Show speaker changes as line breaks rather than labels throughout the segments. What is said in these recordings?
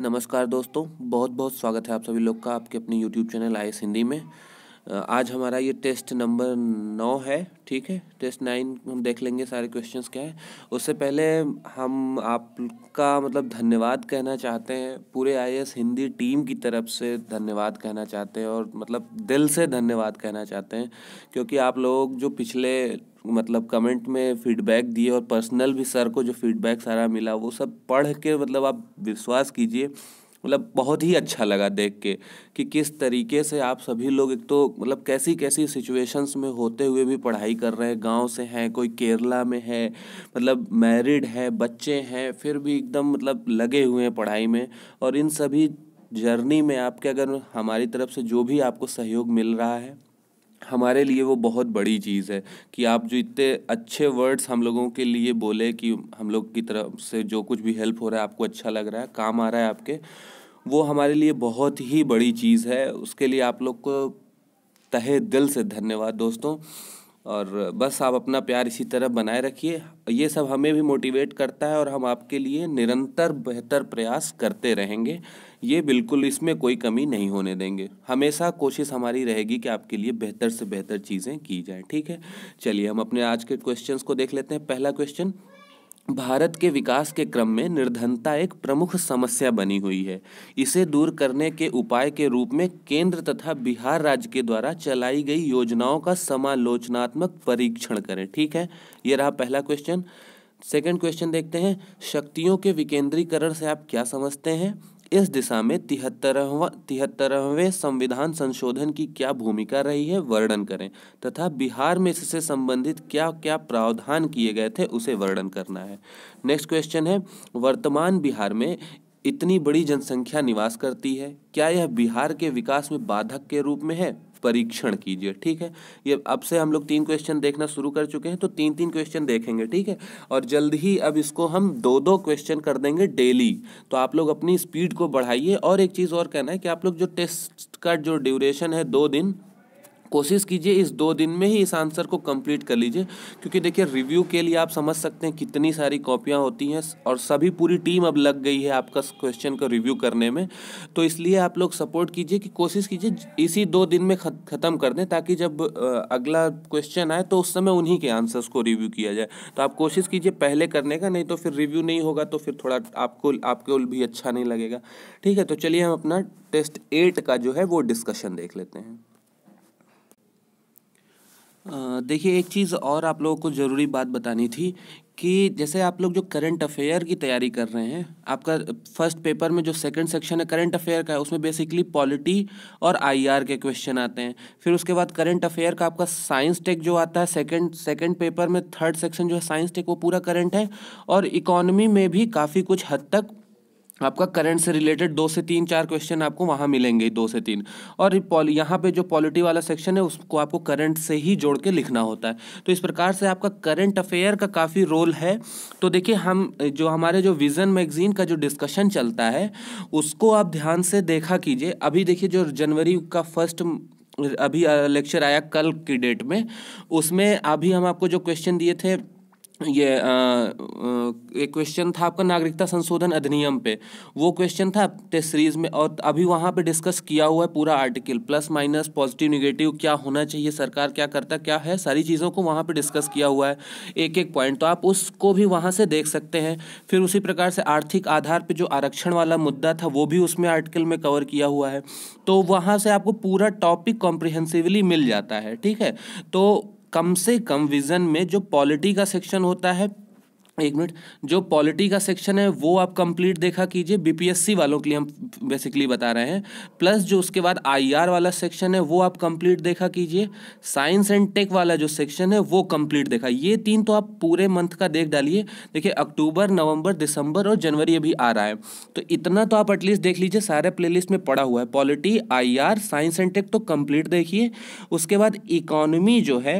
नमस्कार दोस्तों बहुत बहुत स्वागत है आप सभी लोग का आपके अपने YouTube चैनल आई हिंदी में आज हमारा ये टेस्ट नंबर नौ है ठीक है टेस्ट नाइन हम देख लेंगे सारे क्वेश्चन क्या हैं उससे पहले हम आपका मतलब धन्यवाद कहना चाहते हैं पूरे आई हिंदी टीम की तरफ से धन्यवाद कहना चाहते हैं और मतलब दिल से धन्यवाद कहना चाहते हैं क्योंकि आप लोग जो पिछले मतलब कमेंट में फीडबैक दिए और पर्सनल भी सर को जो फीडबैक सारा मिला वो सब पढ़ के मतलब आप विश्वास कीजिए मतलब बहुत ही अच्छा लगा देख के कि किस तरीके से आप सभी लोग एक तो मतलब कैसी कैसी सिचुएशंस में होते हुए भी पढ़ाई कर रहे हैं गांव से हैं कोई केरला में है मतलब मैरिड है बच्चे हैं फिर भी एकदम मतलब लगे हुए हैं पढ़ाई में और इन सभी जर्नी में आपके अगर हमारी तरफ से जो भी आपको सहयोग मिल रहा है हमारे लिए वो बहुत बड़ी चीज़ है कि आप जो इतने अच्छे वर्ड्स हम लोगों के लिए बोले कि हम लोग की तरफ से जो कुछ भी हेल्प हो रहा है आपको अच्छा लग रहा है काम आ रहा है आपके वो हमारे लिए बहुत ही बड़ी चीज़ है उसके लिए आप लोग को तहे दिल से धन्यवाद दोस्तों और बस आप अपना प्यार इसी तरह बनाए रखिए ये सब हमें भी मोटिवेट करता है और हम आपके लिए निरंतर बेहतर प्रयास करते रहेंगे ये बिल्कुल इसमें कोई कमी नहीं होने देंगे हमेशा कोशिश हमारी रहेगी कि आपके लिए बेहतर से बेहतर चीज़ें की जाएँ ठीक है चलिए हम अपने आज के क्वेश्चंस को देख लेते हैं पहला क्वेश्चन भारत के विकास के क्रम में निर्धनता एक प्रमुख समस्या बनी हुई है इसे दूर करने के उपाय के रूप में केंद्र तथा बिहार राज्य के द्वारा चलाई गई योजनाओं का समालोचनात्मक परीक्षण करें ठीक है ये रहा पहला क्वेश्चन सेकंड क्वेश्चन देखते हैं शक्तियों के विकेंद्रीकरण से आप क्या समझते हैं इस दिशा में तिहत्तरवा तिहत्तरवें संविधान संशोधन की क्या भूमिका रही है वर्णन करें तथा बिहार में इससे संबंधित क्या क्या प्रावधान किए गए थे उसे वर्णन करना है नेक्स्ट क्वेश्चन है वर्तमान बिहार में इतनी बड़ी जनसंख्या निवास करती है क्या यह बिहार के विकास में बाधक के रूप में है परीक्षण कीजिए ठीक है ये अब से हम लोग तीन क्वेश्चन देखना शुरू कर चुके हैं तो तीन तीन क्वेश्चन देखेंगे ठीक है और जल्द ही अब इसको हम दो दो क्वेश्चन कर देंगे डेली तो आप लोग अपनी स्पीड को बढ़ाइए और एक चीज़ और कहना है कि आप लोग जो टेस्ट का जो ड्यूरेशन है दो दिन कोशिश कीजिए इस दो दिन में ही इस आंसर को कंप्लीट कर लीजिए क्योंकि देखिए रिव्यू के लिए आप समझ सकते हैं कितनी सारी कॉपियाँ होती हैं और सभी पूरी टीम अब लग गई है आपका क्वेश्चन को रिव्यू करने में तो इसलिए आप लोग सपोर्ट कीजिए कि कोशिश कीजिए इसी दो दिन में ख़त्म कर दें ताकि जब अगला क्वेश्चन आए तो उस समय उन्हीं के आंसर्स को रिव्यू किया जाए तो आप कोशिश कीजिए पहले करने का नहीं तो फिर रिव्यू नहीं होगा तो फिर थोड़ा आपको आपके भी अच्छा नहीं लगेगा ठीक है तो चलिए हम अपना टेस्ट एट का जो है वो डिस्कशन देख लेते हैं देखिए एक चीज़ और आप लोगों को ज़रूरी बात बतानी थी कि जैसे आप लोग जो करंट अफेयर की तैयारी कर रहे हैं आपका फर्स्ट पेपर में जो सेकंड सेक्शन है करंट अफेयर का है उसमें बेसिकली पॉलिटी और आईआर के क्वेश्चन आते हैं फिर उसके बाद करंट अफेयर का आपका साइंस टेक जो आता है सेकंड सेकंड पेपर में थर्ड सेक्शन जो है साइंस टेक वो पूरा करंट है और इकोनॉमी में भी काफ़ी कुछ हद तक आपका करंट से रिलेटेड दो से तीन चार क्वेश्चन आपको वहाँ मिलेंगे दो से तीन और पॉल यहाँ पे जो पॉलिटी वाला सेक्शन है उसको आपको करंट से ही जोड़ के लिखना होता है तो इस प्रकार से आपका करंट अफेयर का काफ़ी रोल है तो देखिए हम जो हमारे जो विज़न मैगजीन का जो डिस्कशन चलता है उसको आप ध्यान से देखा कीजिए अभी देखिए जो जनवरी का फर्स्ट अभी लेक्चर आया कल की डेट में उसमें अभी हम आपको जो क्वेश्चन दिए थे ये आ, एक क्वेश्चन था आपका नागरिकता संशोधन अधिनियम पे वो क्वेश्चन था टेस्ट सीरीज में और अभी वहाँ पे डिस्कस किया हुआ है पूरा article plus minus positive negative क्या होना चाहिए सरकार क्या करता क्या है सारी चीज़ों को वहाँ पे डिस्कस किया हुआ है एक एक पॉइंट तो आप उसको भी वहाँ से देख सकते हैं फिर उसी प्रकार से आर्थिक आधार पर जो आरक्षण वाला मुद्दा था वो भी उसमें आर्टिकल में कवर किया हुआ है तो वहाँ से आपको पूरा टॉपिक कॉम्प्रिहेंसिवली मिल जाता है ठीक है तो कम से कम विजन में जो पॉलिटी का सेक्शन होता है एक मिनट जो पॉलिटी का सेक्शन है वो आप कंप्लीट देखा कीजिए बीपीएससी वालों के लिए हम बेसिकली बता रहे हैं प्लस जो उसके बाद आईआर वाला सेक्शन है वो आप कंप्लीट देखा कीजिए साइंस एंड टेक वाला जो सेक्शन है वो कंप्लीट देखा ये तीन तो आप पूरे मंथ का देख डालिए देखिए अक्टूबर नवंबर दिसंबर और जनवरी अभी आ रहा है तो इतना तो आप एटलीस्ट देख लीजिए सारे प्ले में पड़ा हुआ है पॉलिटी आई साइंस एंड टेक तो कम्प्लीट देखिए उसके बाद इकोनॉमी जो है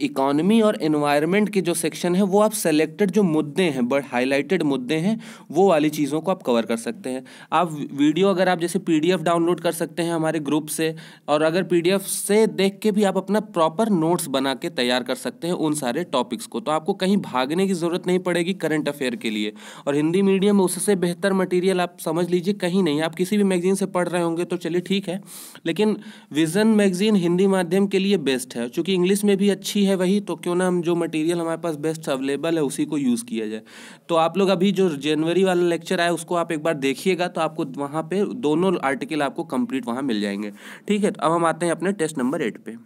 इकॉनमी और एनवायरनमेंट के जो सेक्शन है वो आप सेलेक्टेड जो मुद्दे हैं बट हाईलाइटेड मुद्दे हैं वो वाली चीज़ों को आप कवर कर सकते हैं आप वीडियो अगर आप जैसे पीडीएफ डाउनलोड कर सकते हैं हमारे ग्रुप से और अगर पीडीएफ से देख के भी आप अपना प्रॉपर नोट्स बना के तैयार कर सकते हैं उन सारे टॉपिक्स को तो आपको कहीं भागने की ज़रूरत नहीं पड़ेगी करंट अफेयर के लिए और हिंदी मीडियम उससे बेहतर मटीरियल आप समझ लीजिए कहीं नहीं आप किसी भी मैगजीन से पढ़ रहे होंगे तो चलिए ठीक है लेकिन विजन मैगजीन हिंदी माध्यम के लिए बेस्ट है चूँकि इंग्लिश में भी अच्छी ही है वही तो क्यों ना हम जो मटेरियल हमारे पास बेस्ट अवेलेबल है उसी को यूज़ किया जाए तो आप लोग अभी जो जनवरी वाला लेक्चर आया उसको आप एक बार देखिएगा तो आपको वहाँ पर दोनों आर्टिकल आपको कंप्लीट वहाँ मिल जाएंगे ठीक है तो अब हम आते हैं अपने टेस्ट नंबर एट पे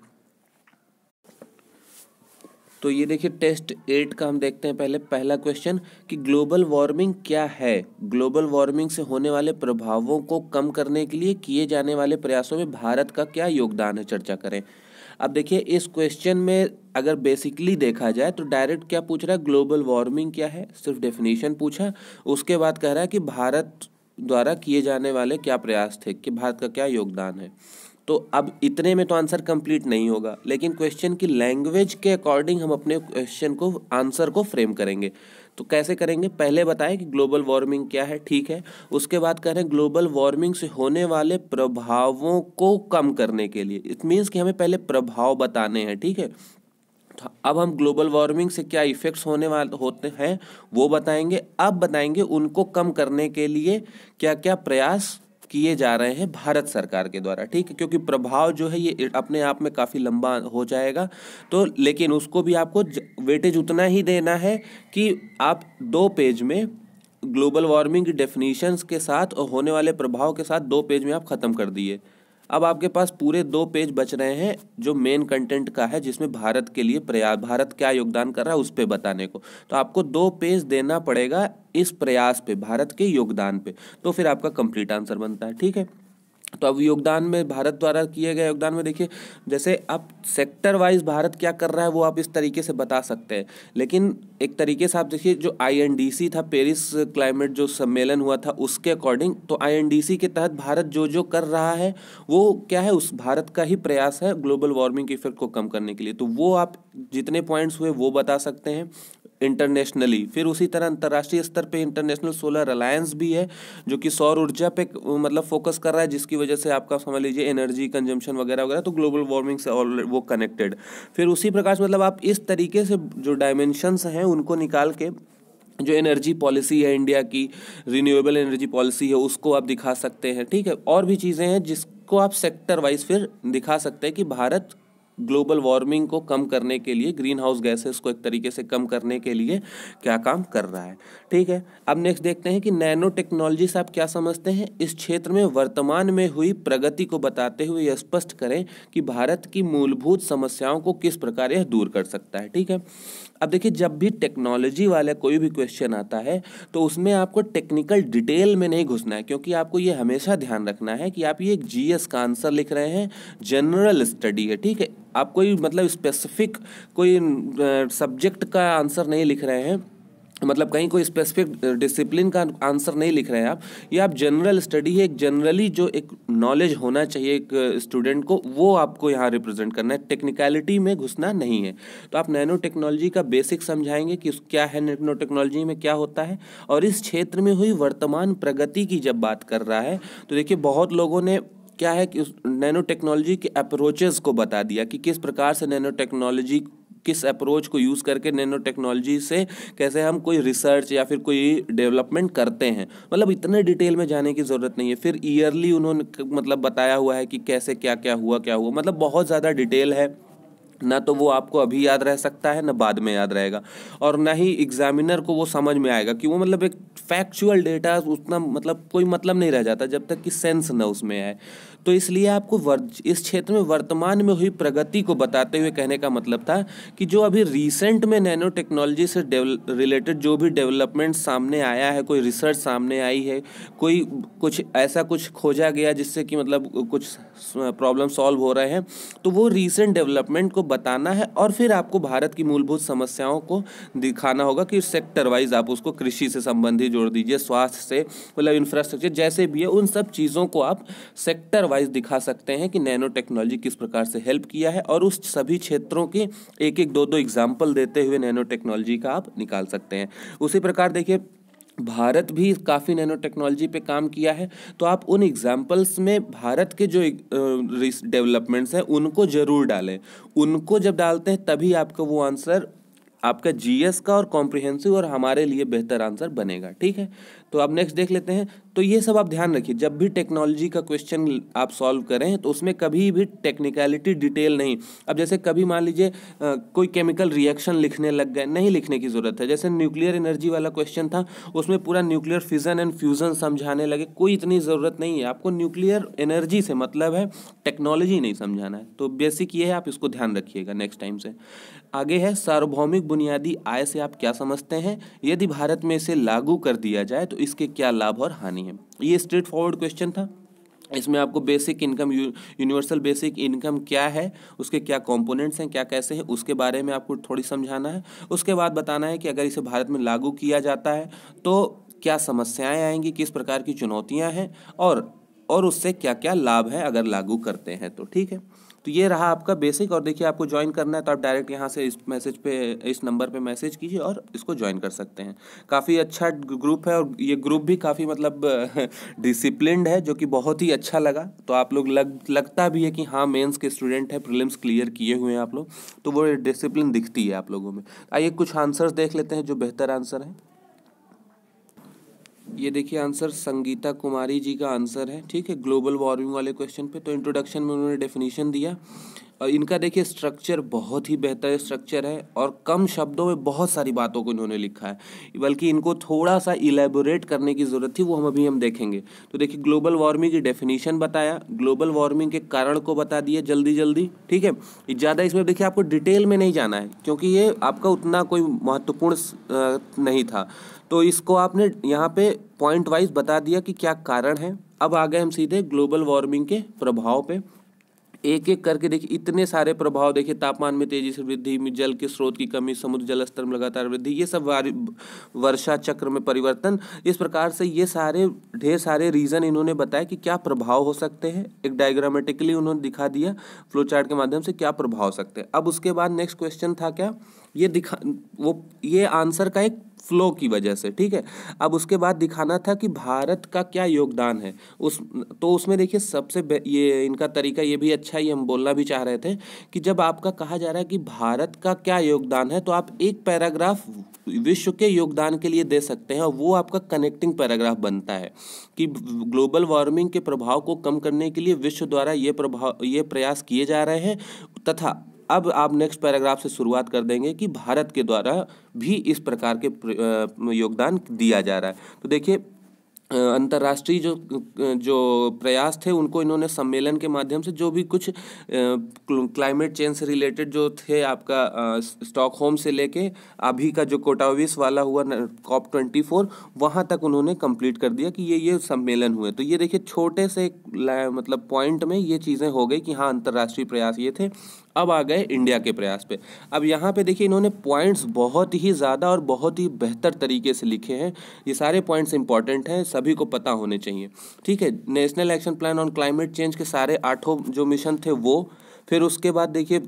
तो ये देखिए टेस्ट एट का हम देखते हैं पहले पहला क्वेश्चन कि ग्लोबल वार्मिंग क्या है ग्लोबल वार्मिंग से होने वाले प्रभावों को कम करने के लिए किए जाने वाले प्रयासों में भारत का क्या योगदान है चर्चा करें अब देखिए इस क्वेश्चन में अगर बेसिकली देखा जाए तो डायरेक्ट क्या पूछ रहा है ग्लोबल वार्मिंग क्या है सिर्फ डेफिनेशन पूछा उसके बाद कह रहा है कि भारत द्वारा किए जाने वाले क्या प्रयास थे कि भारत का क्या योगदान है तो अब इतने में तो आंसर कंप्लीट नहीं होगा लेकिन क्वेश्चन की लैंग्वेज के अकॉर्डिंग हम अपने क्वेश्चन को आंसर को फ्रेम करेंगे तो कैसे करेंगे पहले बताएं कि ग्लोबल वार्मिंग क्या है ठीक है उसके बाद कह रहे हैं ग्लोबल वार्मिंग से होने वाले प्रभावों को कम करने के लिए इट मीन्स कि हमें पहले प्रभाव बताने हैं ठीक है तो अब हम ग्लोबल वार्मिंग से क्या इफ़ेक्ट्स होने वाले होते हैं वो बताएंगे अब बताएंगे उनको कम करने के लिए क्या क्या प्रयास किए जा रहे हैं भारत सरकार के द्वारा ठीक है क्योंकि प्रभाव जो है ये अपने आप में काफ़ी लंबा हो जाएगा तो लेकिन उसको भी आपको वेटेज उतना ही देना है कि आप दो पेज में ग्लोबल वार्मिंग डेफिनीशंस के साथ और होने वाले प्रभाव के साथ दो पेज में आप ख़त्म कर दिए अब आपके पास पूरे दो पेज बच रहे हैं जो मेन कंटेंट का है जिसमें भारत के लिए प्रयास भारत क्या योगदान कर रहा है उस पर बताने को तो आपको दो पेज देना पड़ेगा इस प्रयास पे भारत के योगदान पे तो फिर आपका कंप्लीट आंसर बनता है ठीक है तो अब योगदान में भारत द्वारा किए गए योगदान में देखिए जैसे आप सेक्टर वाइज भारत क्या कर रहा है वो आप इस तरीके से बता सकते हैं लेकिन एक तरीके से आप देखिए जो आईएनडीसी था पेरिस क्लाइमेट जो सम्मेलन हुआ था उसके अकॉर्डिंग तो आईएनडीसी के तहत भारत जो जो कर रहा है वो क्या है उस भारत का ही प्रयास है ग्लोबल वार्मिंग के इफेक्ट को कम करने के लिए तो वो आप जितने पॉइंट्स हुए वो बता सकते हैं इंटरनेशनली फिर उसी तरह अंतर्राष्ट्रीय स्तर पे इंटरनेशनल सोलर अलायंस भी है जो कि सौर ऊर्जा पे मतलब फोकस कर रहा है जिसकी वजह से आपका समझ लीजिए एनर्जी कंजम्पशन वगैरह वगैरह तो ग्लोबल वार्मिंग से और वो कनेक्टेड फिर उसी प्रकार से मतलब आप इस तरीके से जो डायमेंशंस हैं उनको निकाल के जो एनर्जी पॉलिसी है इंडिया की रिन्यूएबल एनर्जी पॉलिसी है उसको आप दिखा सकते हैं ठीक है और भी चीज़ें हैं जिसको आप सेक्टर वाइज फिर दिखा सकते हैं कि भारत ग्लोबल वार्मिंग को कम करने के लिए ग्रीन हाउस गैसेस को एक तरीके से कम करने के लिए क्या काम कर रहा है ठीक है अब नेक्स्ट देखते हैं कि नैनो टेक्नोलॉजी से आप क्या समझते हैं इस क्षेत्र में वर्तमान में हुई प्रगति को बताते हुए यह स्पष्ट करें कि भारत की मूलभूत समस्याओं को किस प्रकार यह दूर कर सकता है ठीक है अब देखिए जब भी टेक्नोलॉजी वाला कोई भी क्वेश्चन आता है तो उसमें आपको टेक्निकल डिटेल में नहीं घुसना है क्योंकि आपको ये हमेशा ध्यान रखना है कि आप ये एक जीएस का आंसर लिख रहे हैं जनरल स्टडी है ठीक है आप कोई मतलब स्पेसिफिक कोई सब्जेक्ट का आंसर नहीं लिख रहे हैं मतलब कहीं कोई स्पेसिफिक डिसिप्लिन का आंसर नहीं लिख रहे हैं आप ये आप जनरल स्टडी है एक जनरली जो एक नॉलेज होना चाहिए एक स्टूडेंट को वो आपको यहाँ रिप्रेजेंट करना है टेक्निकलिटी में घुसना नहीं है तो आप नैनो टेक्नोलॉजी का बेसिक समझाएंगे कि क्या है नैनो टेक्नोलॉजी में क्या होता है और इस क्षेत्र में हुई वर्तमान प्रगति की जब बात कर रहा है तो देखिए बहुत लोगों ने क्या है कि उस नैनो टेक्नोलॉजी के अप्रोचेज़ को बता दिया कि किस प्रकार से नैनो टेक्नोलॉजी किस अप्रोच को यूज़ करके नैनो टेक्नोलॉजी से कैसे हम कोई रिसर्च या फिर कोई डेवलपमेंट करते हैं मतलब इतने डिटेल में जाने की ज़रूरत नहीं है फिर ईयरली उन्होंने मतलब बताया हुआ है कि कैसे क्या क्या हुआ क्या हुआ मतलब बहुत ज़्यादा डिटेल है ना तो वो आपको अभी याद रह सकता है ना बाद में याद रहेगा और ना ही एग्जामिनर को वो समझ में आएगा कि वो मतलब एक फैक्चुअल डेटा उतना मतलब कोई मतलब नहीं रह जाता जब तक कि सेंस ना उसमें आए तो इसलिए आपको वर्ज इस क्षेत्र में वर्तमान में हुई प्रगति को बताते हुए कहने का मतलब था कि जो अभी रिसेंट में नैनो टेक्नोलॉजी से रिलेटेड जो भी डेवलपमेंट सामने आया है कोई रिसर्च सामने आई है कोई कुछ ऐसा कुछ खोजा गया जिससे कि मतलब कुछ प्रॉब्लम सॉल्व हो रहे हैं तो वो रिसेंट डेवलपमेंट को बताना है और फिर आपको भारत की मूलभूत समस्याओं को दिखाना होगा कि सेक्टर वाइज आप उसको कृषि से संबंधित जोड़ दीजिए स्वास्थ्य से मतलब इंफ्रास्ट्रक्चर जैसे भी है उन सब चीज़ों को आप सेक्टर वाइज दिखा सकते हैं कि नैनो टेक्नोलॉजी किस प्रकार से हेल्प किया है और उस सभी क्षेत्रों के एक एक दो दो एग्जाम्पल देते हुए नैनो टेक्नोलॉजी का आप निकाल सकते हैं उसी प्रकार देखिए भारत भी काफ़ी नैनो टेक्नोलॉजी पे काम किया है तो आप उन एग्जाम्पल्स में भारत के जो डेवलपमेंट्स हैं उनको ज़रूर डालें उनको जब डालते हैं तभी आपका वो आंसर आपका जीएस का और कॉम्प्रिहेंसिव और हमारे लिए बेहतर आंसर बनेगा ठीक है तो अब नेक्स्ट देख लेते हैं तो ये सब आप ध्यान रखिए जब भी टेक्नोलॉजी का क्वेश्चन आप सॉल्व करें तो उसमें कभी भी टेक्निकलिटी डिटेल नहीं अब जैसे कभी मान लीजिए कोई केमिकल रिएक्शन लिखने लग गए नहीं लिखने की ज़रूरत है जैसे न्यूक्लियर एनर्जी वाला क्वेश्चन था उसमें पूरा न्यूक्लियर फिजन एंड फ्यूज़न समझाने लगे कोई इतनी ज़रूरत नहीं है आपको न्यूक्लियर एनर्जी से मतलब है टेक्नोलॉजी नहीं समझाना है तो बेसिक ये है आप इसको ध्यान रखिएगा नेक्स्ट टाइम से आगे है सार्वभौमिक बुनियादी आय से आप क्या समझते हैं यदि भारत में इसे लागू कर दिया जाए तो इसके क्या लाभ और हानि है ये स्ट्रेट फॉरवर्ड क्वेश्चन था इसमें आपको basic income universal basic income क्या है उसके क्या कंपोनेंट्स हैं क्या कैसे हैं उसके बारे में आपको थोड़ी समझाना है उसके बाद बताना है कि अगर इसे भारत में लागू किया जाता है तो क्या समस्याएं आएंगी किस प्रकार की चुनौतियां हैं और और उससे क्या क्या लाभ है अगर लागू करते हैं तो ठीक है तो ये रहा आपका बेसिक और देखिए आपको ज्वाइन करना है तो आप डायरेक्ट यहाँ से इस मैसेज पे इस नंबर पे मैसेज कीजिए और इसको ज्वाइन कर सकते हैं काफ़ी अच्छा ग्रुप है और ये ग्रुप भी काफ़ी मतलब डिसिप्लिनड है जो कि बहुत ही अच्छा लगा तो आप लोग लग लगता भी है कि हाँ मेन्स के स्टूडेंट हैं प्रिलिम्स क्लियर किए हुए हैं आप लोग तो वो डिसिप्लिन दिखती है आप लोगों में आइए कुछ आंसर्स देख लेते हैं जो बेहतर आंसर हैं ये देखिए आंसर संगीता कुमारी जी का आंसर है ठीक है ग्लोबल वार्मिंग वाले क्वेश्चन पे तो इंट्रोडक्शन में उन्होंने डेफिनेशन दिया और इनका देखिए स्ट्रक्चर बहुत ही बेहतर स्ट्रक्चर है और कम शब्दों में बहुत सारी बातों को इन्होंने लिखा है बल्कि इनको थोड़ा सा इलेबोरेट करने की ज़रूरत थी वो हम अभी हम देखेंगे तो देखिए ग्लोबल वार्मिंग की डेफिनेशन बताया ग्लोबल वार्मिंग के कारण को बता दिया जल्दी जल्दी ठीक है ज़्यादा इसमें देखिए आपको डिटेल में नहीं जाना है क्योंकि ये आपका उतना कोई महत्वपूर्ण नहीं था तो इसको आपने यहाँ पे पॉइंट वाइज बता दिया कि क्या कारण है अब आ गए हम सीधे ग्लोबल वार्मिंग के प्रभाव पे एक एक करके देखिए इतने सारे प्रभाव देखिए तापमान में तेजी से वृद्धि जल के स्रोत की कमी समुद्र जल स्तर में लगातार वृद्धि ये सब वर्षा चक्र में परिवर्तन इस प्रकार से ये सारे ढेर सारे रीज़न इन्होंने बताया कि क्या प्रभाव हो सकते हैं एक डायग्रामेटिकली उन्होंने दिखा दिया फ्लोचार्ट के माध्यम से क्या प्रभाव हो सकते हैं अब उसके बाद नेक्स्ट क्वेश्चन था क्या ये दिखा वो ये आंसर का एक फ्लो की वजह से ठीक है अब उसके बाद दिखाना था कि भारत का क्या योगदान है उस तो उसमें देखिए सबसे ये इनका तरीका ये भी अच्छा ही हम बोलना भी चाह रहे थे कि जब आपका कहा जा रहा है कि भारत का क्या योगदान है तो आप एक पैराग्राफ विश्व के योगदान के लिए दे सकते हैं और वो आपका कनेक्टिंग पैराग्राफ बनता है कि ग्लोबल वार्मिंग के प्रभाव को कम करने के लिए विश्व द्वारा ये प्रभाव ये प्रयास किए जा रहे हैं तथा अब आप नेक्स्ट पैराग्राफ से शुरुआत कर देंगे कि भारत के द्वारा भी इस प्रकार के योगदान दिया जा रहा है तो देखिए अंतर्राष्ट्रीय जो जो प्रयास थे उनको इन्होंने सम्मेलन के माध्यम से जो भी कुछ क्लाइमेट चेंज से रिलेटेड जो थे आपका स्टॉक होम से लेके अभी का जो कोटाविस वाला हुआ कॉप ट्वेंटी फोर वहाँ तक उन्होंने कंप्लीट कर दिया कि ये ये सम्मेलन हुए तो ये देखिए छोटे से मतलब पॉइंट में ये चीज़ें हो गई कि हाँ अंतर्राष्ट्रीय प्रयास ये थे अब आ गए इंडिया के प्रयास पे अब यहाँ पे देखिए इन्होंने पॉइंट्स बहुत ही ज़्यादा और बहुत ही बेहतर तरीके से लिखे हैं ये सारे पॉइंट्स इंपॉर्टेंट हैं सभी को पता होने चाहिए ठीक है national action plan on climate change के सारे आठों जो मिशन थे वो फिर उसके बाद देखिए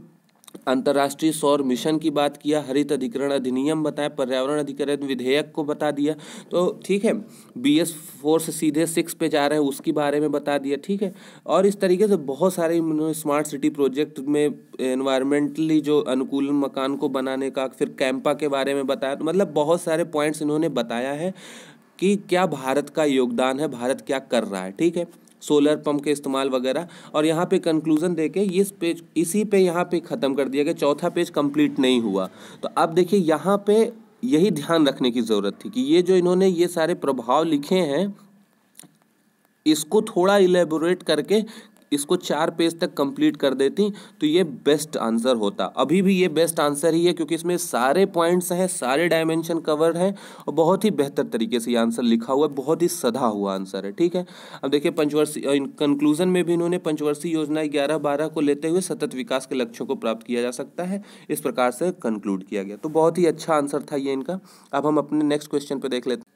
अंतर्राष्ट्रीय सौर मिशन की बात किया हरित अधिकरण अधिनियम बताया पर्यावरण अधिकरण विधेयक को बता दिया तो ठीक है बी एस फोर से सीधे सिक्स पे जा रहे हैं उसके बारे में बता दिया ठीक है और इस तरीके से बहुत सारे इन्होंने स्मार्ट सिटी प्रोजेक्ट में इन्वायरमेंटली जो अनुकूल मकान को बनाने का फिर कैंपा के बारे में बताया तो मतलब बहुत सारे पॉइंट्स इन्होंने बताया है कि क्या भारत का योगदान है भारत क्या कर रहा है ठीक है सोलर पंप के इस्तेमाल वगैरह और यहाँ पे कंक्लूज़न दे के इस पेज इसी पे यहाँ पे ख़त्म कर दिया गया चौथा पेज कंप्लीट नहीं हुआ तो अब देखिए यहाँ पे यही ध्यान रखने की ज़रूरत थी कि ये जो इन्होंने ये सारे प्रभाव लिखे हैं इसको थोड़ा इलेबोरेट करके इसको चार पेज तक कंप्लीट कर देती तो ये बेस्ट आंसर होता अभी भी ये बेस्ट आंसर ही है क्योंकि इसमें सारे पॉइंट्स हैं सारे डायमेंशन कवर हैं और बहुत ही बेहतर तरीके से ये आंसर लिखा हुआ है बहुत ही सधा हुआ आंसर है ठीक है अब देखिए पंचवर्षीय कंक्लूजन में भी इन्होंने पंचवर्षीय योजना ग्यारह बारह को लेते हुए सतत विकास के लक्ष्यों को प्राप्त किया जा सकता है इस प्रकार से कंक्लूड किया गया तो बहुत ही अच्छा आंसर था ये इनका अब हम अपने नेक्स्ट क्वेश्चन पर देख लेते हैं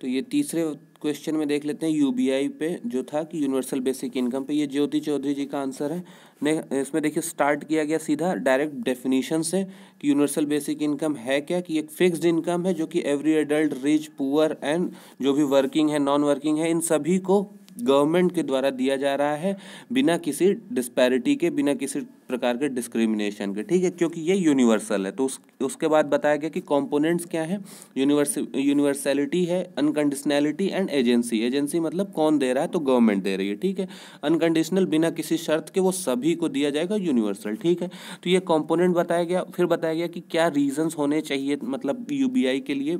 तो ये तीसरे क्वेश्चन में देख लेते हैं यूबीआई पे जो था कि यूनिवर्सल बेसिक इनकम पे ये ज्योति चौधरी जी का आंसर है ने इसमें देखिए स्टार्ट किया गया सीधा डायरेक्ट डेफिनेशन से कि यूनिवर्सल बेसिक इनकम है क्या कि एक फिक्स्ड इनकम है जो कि every adult rich poor and जो भी वर्किंग है नॉन वर्किंग है इन सभी को गवर्नमेंट के द्वारा दिया जा रहा है बिना किसी डिस्पैरिटी के बिना किसी प्रकार के डिस्क्रिमिनेशन के ठीक है क्योंकि ये यूनिवर्सल है तो उस उसके बाद बताया गया कि कंपोनेंट्स क्या हैं यूनिवर्स यूनिवर्सैलिटी है अनकंडीशनैलिटी एंड एजेंसी एजेंसी मतलब कौन दे रहा है तो गवर्नमेंट दे रही है ठीक है अनकंडीशनल बिना किसी शर्त के वो सभी को दिया जाएगा यूनिवर्सल ठीक है तो ये कॉम्पोनेंट बताया गया फिर बताया गया कि क्या रीजन्स होने चाहिए मतलब यू के लिए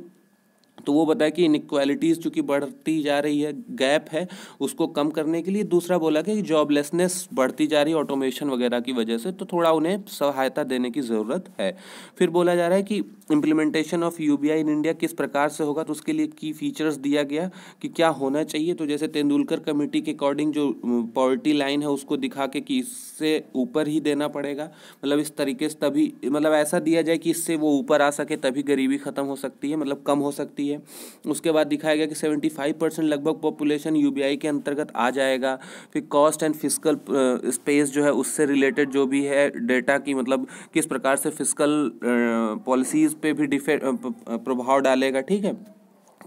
तो वो बताया कि इनक्वालिटीज़ चूँकि बढ़ती जा रही है गैप है उसको कम करने के लिए दूसरा बोला कि जॉबलेसनेस बढ़ती जा रही है ऑटोमेशन वगैरह की वजह से तो थोड़ा उन्हें सहायता देने की ज़रूरत है फिर बोला जा रहा है कि implementation of U in India किस प्रकार से होगा तो उसके लिए की फीचर्स दिया गया कि क्या होना चाहिए तो जैसे तेंदुलकर कमेटी के अकॉर्डिंग जो पॉवर्टी लाइन है उसको दिखा के कि इससे ऊपर ही देना पड़ेगा मतलब इस तरीके से तभी मतलब ऐसा दिया जाए कि इससे वो ऊपर आ सके तभी गरीबी ख़त्म हो सकती है मतलब कम हो सकती है है उसके बाद दिखाया गया कि सेवेंटी फाइव परसेंट लगभग पॉपुलेशन यू के अंतर्गत आ जाएगा फिर कॉस्ट एंड फिजिकल स्पेस जो है उससे रिलेटेड जो भी है डेटा की मतलब किस प्रकार से फिजिकल पॉलिसीज़ पे भी डिफे प्रभाव डालेगा ठीक है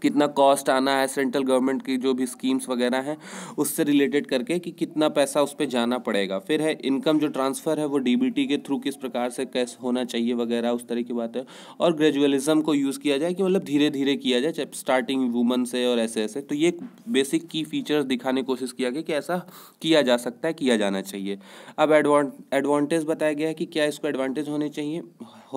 कितना कॉस्ट आना है सेंट्रल गवर्नमेंट की जो भी स्कीम्स वगैरह हैं उससे रिलेटेड करके कि कितना पैसा उस पर जाना पड़ेगा फिर है इनकम जो ट्रांसफ़र है वो डीबीटी के थ्रू किस प्रकार से कैसे होना चाहिए वगैरह उस तरह की बात है और ग्रेजुअलिज्म को यूज़ किया जाए कि मतलब धीरे धीरे किया जाए जब स्टार्टिंग वूमन से और ऐसे ऐसे तो ये बेसिक की फीचर्स दिखाने की कोशिश किया गया कि ऐसा किया जा सकता है किया जाना चाहिए अब एडवांटेज बताया गया है कि क्या इसको एडवांटेज होने चाहिए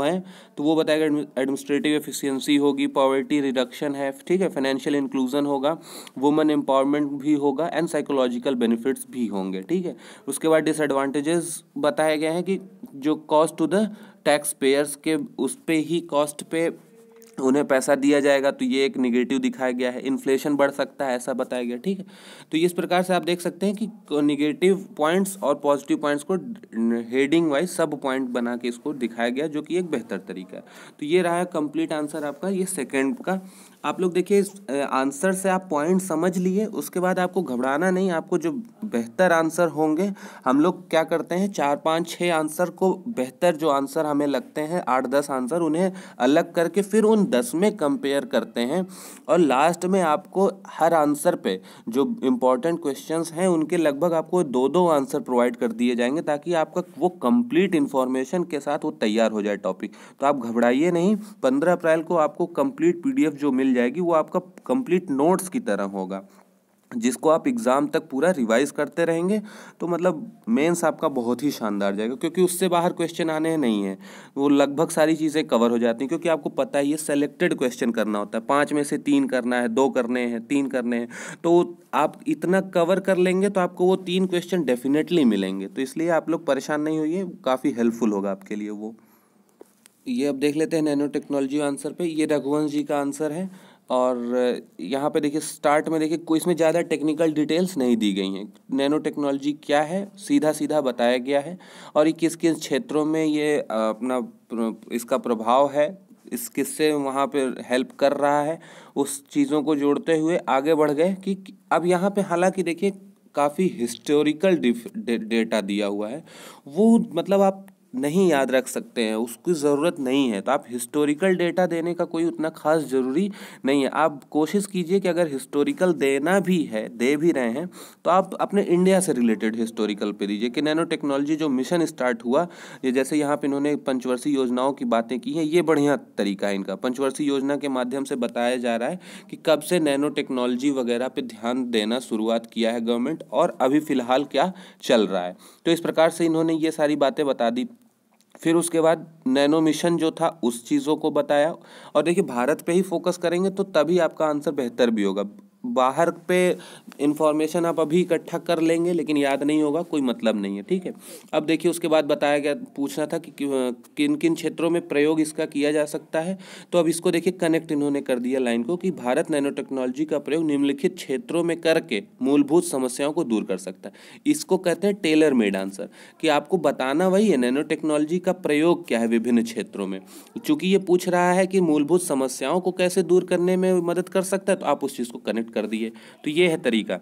हैं तो वो बताएगा एडमिनिस्ट्रेटिव एफिशिएंसी होगी पॉवर्टी रिडक्शन है ठीक है फाइनेंशियल इंक्लूजन होगा वुमेन एम्पावरमेंट भी होगा एंड साइकोलॉजिकल बेनिफिट्स भी होंगे ठीक है उसके बाद डिसएडवांटेजेस बताए गए हैं कि जो cost to the taxpayers के उस पर ही कॉस्ट पे उन्हें पैसा दिया जाएगा तो ये एक निगेटिव दिखाया गया है इन्फ्लेशन बढ़ सकता है ऐसा बताया गया ठीक है तो इस प्रकार से आप देख सकते हैं कि निगेटिव पॉइंट्स और पॉजिटिव पॉइंट्स को हेडिंग वाइज सब पॉइंट बना के इसको दिखाया गया जो कि एक बेहतर तरीका है तो ये रहा कंप्लीट आंसर आपका ये सेकेंड का आप लोग देखिए आंसर से आप पॉइंट समझ लिए उसके बाद आपको घबराना नहीं आपको जो बेहतर आंसर होंगे हम लोग क्या करते हैं चार पाँच छः आंसर को बेहतर जो आंसर हमें लगते हैं आठ दस आंसर उन्हें अलग करके फिर उन दस में कंपेयर करते हैं और लास्ट में आपको हर आंसर पे जो इम्पोर्टेंट क्वेश्चंस हैं उनके लगभग आपको दो दो आंसर प्रोवाइड कर दिए जाएंगे ताकि आपका वो कंप्लीट इन्फॉर्मेशन के साथ वो तैयार हो जाए टॉपिक तो आप घबराइए नहीं पंद्रह अप्रैल को आपको कंप्लीट पीडीएफ जो मिल जाएगी वो आपका कंप्लीट नोट्स की तरह होगा जिसको आप एग्ज़ाम तक पूरा रिवाइज करते रहेंगे तो मतलब मेंस आपका बहुत ही शानदार जाएगा क्योंकि उससे बाहर क्वेश्चन आने नहीं है वो लगभग सारी चीज़ें कवर हो जाती हैं क्योंकि आपको पता ही ये सेलेक्टेड क्वेश्चन करना होता है पाँच में से तीन करना है दो करने हैं तीन करने हैं तो आप इतना कवर कर लेंगे तो आपको वो तीन क्वेश्चन डेफिनेटली मिलेंगे तो इसलिए आप लोग परेशान नहीं होइए काफ़ी हेल्पफुल होगा आपके लिए वो ये अब देख लेते हैं नैनो टेक्नोलॉजी आंसर पे ये रघुवंश जी का आंसर है और यहाँ पे देखिए स्टार्ट में देखिए कोई इसमें ज़्यादा टेक्निकल डिटेल्स नहीं दी गई हैं नैनो टेक्नोलॉजी क्या है सीधा सीधा बताया गया है और ये किस किस क्षेत्रों में ये अपना इसका प्रभाव है इस किससे वहाँ पे हेल्प कर रहा है उस चीज़ों को जोड़ते हुए आगे बढ़ गए कि अब यहाँ पर हालांकि देखिए काफ़ी हिस्टोरिकल डेटा दिया हुआ है वो मतलब आप नहीं याद रख सकते हैं उसकी ज़रूरत नहीं है तो आप हिस्टोरिकल डेटा देने का कोई उतना खास ज़रूरी नहीं है आप कोशिश कीजिए कि अगर हिस्टोरिकल देना भी है दे भी रहे हैं तो आप अपने इंडिया से रिलेटेड हिस्टोरिकल पे दीजिए कि नैनो टेक्नोलॉजी जो मिशन स्टार्ट हुआ ये जैसे यहाँ पर इन्होंने पंचवर्षीय योजनाओं की बातें की हैं ये बढ़िया तरीका है इनका पंचवर्षीय योजना के माध्यम से बताया जा रहा है कि कब से नैनो टेक्नोलॉजी वगैरह पर ध्यान देना शुरुआत किया है गवर्नमेंट और अभी फ़िलहाल क्या चल रहा है तो इस प्रकार से इन्होंने ये सारी बातें बता दी फिर उसके बाद नैनो मिशन जो था उस चीज़ों को बताया और देखिए भारत पे ही फोकस करेंगे तो तभी आपका आंसर बेहतर भी होगा बाहर पे इंफॉर्मेशन आप अभी इकट्ठा कर लेंगे लेकिन याद नहीं होगा कोई मतलब नहीं है ठीक है अब देखिए उसके बाद बताया गया पूछना था कि किन किन क्षेत्रों में प्रयोग इसका किया जा सकता है तो अब इसको देखिए कनेक्ट इन्होंने कर दिया लाइन को कि भारत नैनो टेक्नोलॉजी का प्रयोग निम्नलिखित क्षेत्रों में करके मूलभूत समस्याओं को दूर कर सकता है इसको कहते हैं टेलर मेड आंसर कि आपको बताना वही है नैनो टेक्नोलॉजी का प्रयोग क्या है विभिन्न क्षेत्रों में चूंकि ये पूछ रहा है कि मूलभूत समस्याओं को कैसे दूर करने में मदद कर सकता है तो आप उस चीज़ को कनेक्ट कर दिए तो ये है तरीका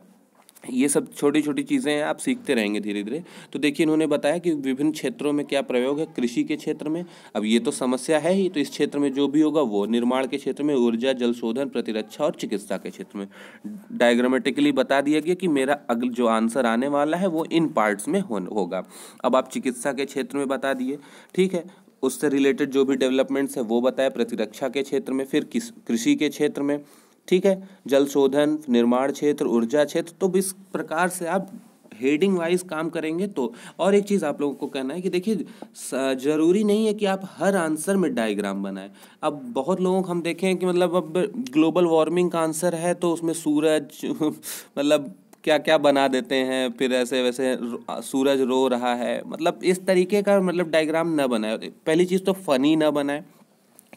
ये सब छोटी छोटी चीज़ें हैं आप सीखते रहेंगे धीरे धीरे तो देखिए इन्होंने बताया कि विभिन्न क्षेत्रों में क्या प्रयोग है कृषि के क्षेत्र में अब ये तो समस्या है ही तो इस क्षेत्र में जो भी होगा वो निर्माण के क्षेत्र में ऊर्जा जल शोधन प्रतिरक्षा और चिकित्सा के क्षेत्र में डायग्रामेटिकली बता दिया गया कि मेरा अगल जो आंसर आने वाला है वो इन पार्ट्स में हो, होगा अब आप चिकित्सा के क्षेत्र में बता दिए ठीक है उससे रिलेटेड जो भी डेवलपमेंट्स है वो बताया प्रतिरक्षा के क्षेत्र में फिर किस कृषि के क्षेत्र में ठीक है जल शोधन निर्माण क्षेत्र ऊर्जा क्षेत्र तो इस प्रकार से आप हेडिंग वाइज काम करेंगे तो और एक चीज़ आप लोगों को कहना है कि देखिए ज़रूरी नहीं है कि आप हर आंसर में डायग्राम बनाएं अब बहुत लोगों को हम देखें कि मतलब अब ग्लोबल वार्मिंग का आंसर है तो उसमें सूरज मतलब क्या क्या बना देते हैं फिर ऐसे वैसे सूरज रो रहा है मतलब इस तरीके का मतलब डायग्राम ना बनाए पहली चीज़ तो फ़नी ना बनाए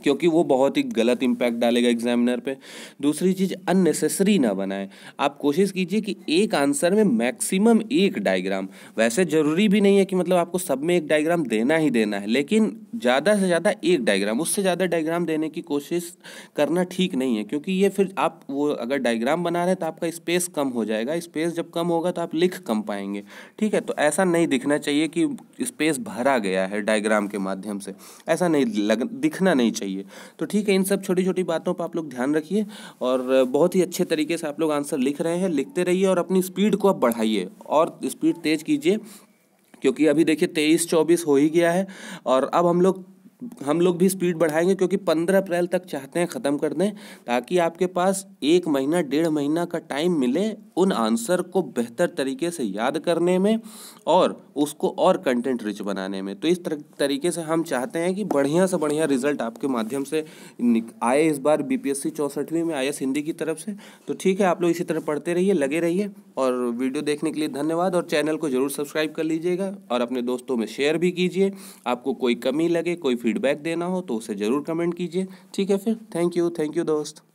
क्योंकि वो बहुत ही गलत इम्पैक्ट डालेगा एग्जामिनर पे दूसरी चीज़ अननेसेसरी ना बनाए आप कोशिश कीजिए कि एक आंसर में मैक्सिमम एक डायग्राम वैसे ज़रूरी भी नहीं है कि मतलब आपको सब में एक डायग्राम देना ही देना है लेकिन ज़्यादा से ज़्यादा एक डायग्राम उससे ज़्यादा डायग्राम देने की कोशिश करना ठीक नहीं है क्योंकि ये फिर आप वो अगर डायग्राम बना रहे हैं तो आपका स्पेस कम हो जाएगा स्पेस जब कम होगा तो आप लिख कम पाएंगे ठीक है तो ऐसा नहीं दिखना चाहिए कि स्पेस भरा गया है डायग्राम के माध्यम से ऐसा नहीं लग दिखना नहीं चाहिए चाहिए तो ठीक है इन सब छोटी छोटी बातों पर आप लोग ध्यान रखिए और बहुत ही अच्छे तरीके से आप लोग आंसर लिख रहे हैं लिखते रहिए और अपनी स्पीड को आप बढ़ाइए और स्पीड तेज़ कीजिए क्योंकि अभी देखिए तेईस चौबीस हो ही गया है और अब हम लोग हम लोग भी स्पीड बढ़ाएंगे क्योंकि पंद्रह अप्रैल तक चाहते हैं ख़त्म कर दें ताकि आपके पास एक महीना डेढ़ महीना का टाइम मिले उन आंसर को बेहतर तरीके से याद करने में और उसको और कंटेंट रिच बनाने में तो इस तरीके से हम चाहते हैं कि बढ़िया से बढ़िया रिजल्ट आपके माध्यम से आए इस बार बी पी एस में आई हिंदी की तरफ से तो ठीक है आप लोग इसी तरह पढ़ते रहिए लगे रहिए और वीडियो देखने के लिए धन्यवाद और चैनल को ज़रूर सब्सक्राइब कर लीजिएगा और अपने दोस्तों में शेयर भी कीजिए आपको कोई कमी लगे कोई फीडबैक देना हो तो उसे ज़रूर कमेंट कीजिए ठीक है फिर थैंक यू थैंक यू दोस्त